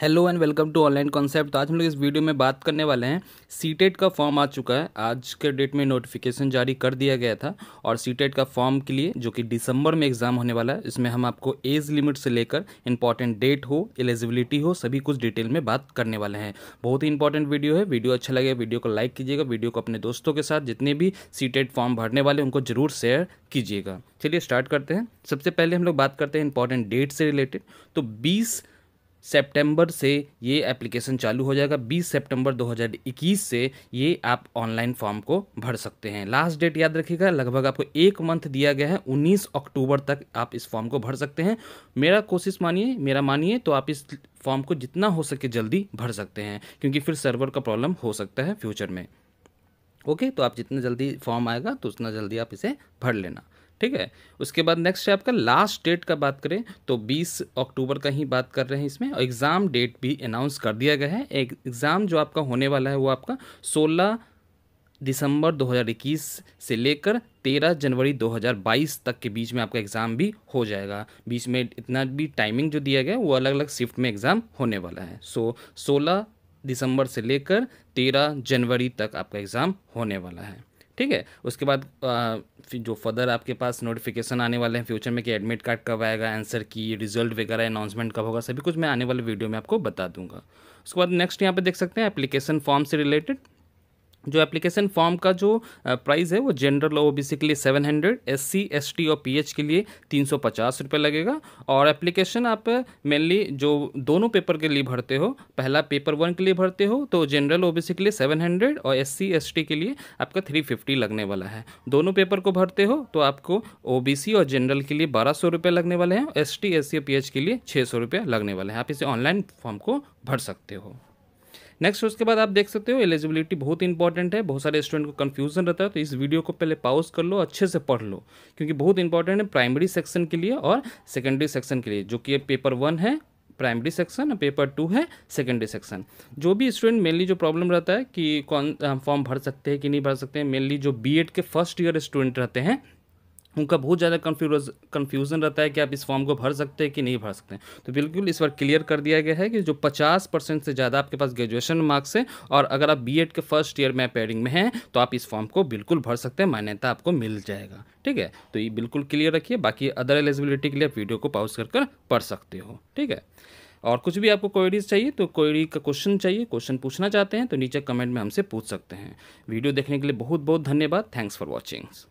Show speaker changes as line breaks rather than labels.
hello and welcome to online concept तो आज हम लोग इस वीडियो में बात करने वाले हैं सीटेट e का फॉर्म आ चुका है आज के डेट में नोटिफिकेशन जारी कर दिया गया था और सीटेट e का फॉर्म के लिए जो कि दिसंबर में एग्ज़ाम होने वाला है इसमें हम आपको एज लिमिट से लेकर इंपॉर्टेंट डेट हो एलिजिबिलिटी हो सभी कुछ डिटेल में बात करने वाले हैं बहुत ही इंपॉर्टेंट वीडियो है वीडियो अच्छा लगे वीडियो को लाइक कीजिएगा वीडियो को अपने दोस्तों के साथ जितने भी सीटेट फॉर्म e भरने वाले उनको जरूर शेयर कीजिएगा चलिए स्टार्ट करते हैं सबसे पहले हम लोग बात करते हैं इंपॉर्टेंट डेट से रिलेटेड तो बीस सितंबर से ये एप्लीकेशन चालू हो जाएगा 20 सितंबर 2021 से ये आप ऑनलाइन फॉर्म को भर सकते हैं लास्ट डेट याद रखिएगा लगभग आपको एक मंथ दिया गया है 19 अक्टूबर तक आप इस फॉर्म को भर सकते हैं मेरा कोशिश मानिए मेरा मानिए तो आप इस फॉर्म को जितना हो सके जल्दी भर सकते हैं क्योंकि फिर सर्वर का प्रॉब्लम हो सकता है फ्यूचर में ओके तो आप जितना जल्दी फॉर्म आएगा तो उतना जल्दी आप इसे भर लेना ठीक है उसके बाद नेक्स्ट है आपका लास्ट डेट का बात करें तो 20 अक्टूबर का ही बात कर रहे हैं इसमें और एग्ज़ाम डेट भी अनाउंस कर दिया गया है एग्ज़ाम जो आपका होने वाला है वो आपका 16 दिसंबर 2021 से लेकर 13 जनवरी 2022 तक के बीच में आपका एग्ज़ाम भी हो जाएगा बीच में इतना भी टाइमिंग जो दिया गया वो अलग अलग शिफ्ट में एग्ज़ाम होने वाला है सो सोलह दिसंबर से लेकर तेरह जनवरी तक आपका एग्ज़ाम होने वाला है ठीक है उसके बाद जो फर्दर आपके पास नोटिफिकेशन आने वाले हैं फ्यूचर में कि एडमिट कार्ड कब आएगा आंसर की रिजल्ट वगैरह अनाउंसमेंट कब होगा सभी कुछ मैं आने वाले वीडियो में आपको बता दूंगा उसके बाद नेक्स्ट यहाँ पे देख सकते हैं एप्लीकेशन फॉर्म से रिलेटेड जो एप्लीकेशन फॉर्म का जो प्राइस है वो जनरल ओ बी के लिए seven hundred S C S T और पी के लिए तीन सौ पचास रुपये लगेगा और एप्लीकेशन आप मेनली जो दोनों पेपर के लिए भरते हो पहला पेपर वन के लिए भरते हो तो जनरल ओ बी के लिए सेवन हंड्रेड और एस सी एस टी के लिए आपका थ्री फिफ्टी लगने वाला है दोनों पेपर को भरते हो तो आपको ओ बी सी और जनरल के लिए बारह सौ रुपये लगने वाले हैं एस टी एस सी और पी एच के लिए छः सौ रुपये लगने वाले हैं आप इसे ऑनलाइन फॉर्म को भर सकते हो नेक्स्ट उसके बाद आप देख सकते हो एलिजिबिलिटी बहुत इंपॉर्टेंट है बहुत सारे स्टूडेंट को कन्फ्यूजन रहता है तो इस वीडियो को पहले पाउज कर लो अच्छे से पढ़ लो क्योंकि बहुत इंपॉर्टेंट है प्राइमरी सेक्शन के लिए और सेकेंडरी सेक्शन के लिए जो कि पेपर वन है प्राइमरी सेक्शन और पेपर टू है सेकेंडरी सेक्शन जो भी स्टूडेंट मेनली जो प्रॉब्लम रहता है कि कौन फॉर्म भर सकते हैं कि नहीं भर सकते हैं मेनली जो बीएड के फर्स्ट ईयर स्टूडेंट रहते हैं उनका बहुत ज़्यादा कन्फ्यूज कन्फ्यूज़न रहता है कि आप इस फॉर्म को भर सकते हैं कि नहीं भर सकते तो बिल्कुल इस बार क्लियर कर दिया गया है कि जो 50 परसेंट से ज़्यादा आपके पास ग्रेजुएशन मार्क्स हैं और अगर आप बीएड के फर्स्ट ईयर में पेडिंग में हैं तो आप इस फॉर्म को बिल्कुल भर सकते हैं मान्यता आपको मिल जाएगा ठीक है तो ये बिल्कुल क्लियर रखिए बाकी अदर एलिजिबिलिटी के लिए आप वीडियो को पाउज कर कर पढ़ सकते हो ठीक है और कुछ भी आपको क्वेरीज चाहिए तो क्वेरी का क्वेश्चन चाहिए क्वेश्चन पूछना चाहते हैं तो नीचे कमेंट में हमसे पूछ सकते हैं वीडियो देखने के लिए बहुत बहुत धन्यवाद थैंक्स फॉर वॉचिंग्स